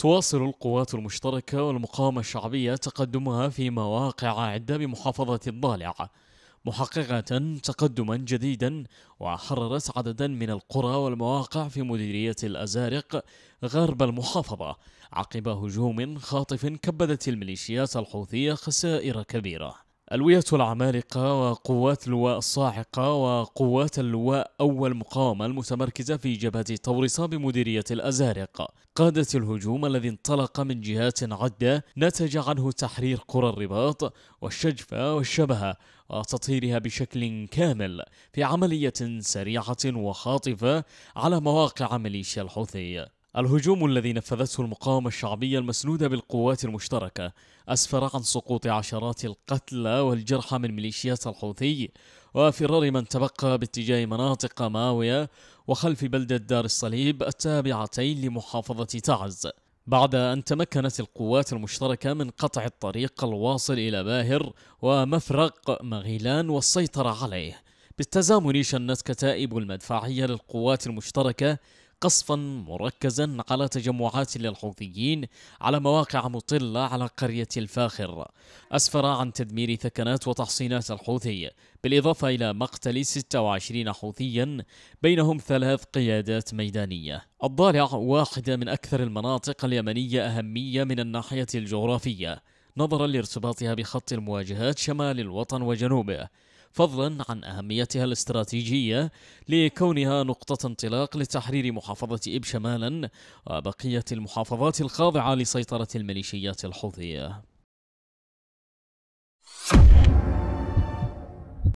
تواصل القوات المشتركة والمقاومة الشعبية تقدمها في مواقع عدة بمحافظة الضالع محققة تقدما جديدا وحررت عددا من القرى والمواقع في مديرية الأزارق غرب المحافظة عقب هجوم خاطف كبدت الميليشيات الحوثية خسائر كبيرة ألوية العمالقة وقوات اللواء الصاعقة وقوات اللواء أول مقاومة المتمركزة في جبهة طورسة بمديرية الأزارق قادت الهجوم الذي انطلق من جهات عدة نتج عنه تحرير قرى الرباط والشجفة والشبهة وتطهيرها بشكل كامل في عملية سريعة وخاطفة على مواقع ميليشيا الحوثي الهجوم الذي نفذته المقاومة الشعبية المسنودة بالقوات المشتركة أسفر عن سقوط عشرات القتلى والجرحى من ميليشيات الحوثي وفرار من تبقى باتجاه مناطق ماوية وخلف بلدة دار الصليب التابعتين لمحافظة تعز بعد أن تمكنت القوات المشتركة من قطع الطريق الواصل إلى باهر ومفرق مغيلان والسيطرة عليه بالتزامن شنت كتائب المدفعية للقوات المشتركة قصفا مركزا على تجمعات للحوثيين على مواقع مطلة على قرية الفاخر أسفر عن تدمير ثكنات وتحصينات الحوثي بالإضافة إلى مقتل 26 حوثيا بينهم ثلاث قيادات ميدانية الضالع واحدة من أكثر المناطق اليمنية أهمية من الناحية الجغرافية نظرا لارتباطها بخط المواجهات شمال الوطن وجنوبه فضلا عن أهميتها الاستراتيجية لكونها نقطة انطلاق لتحرير محافظة إب شمالا وبقية المحافظات الخاضعة لسيطرة الميليشيات الحوثية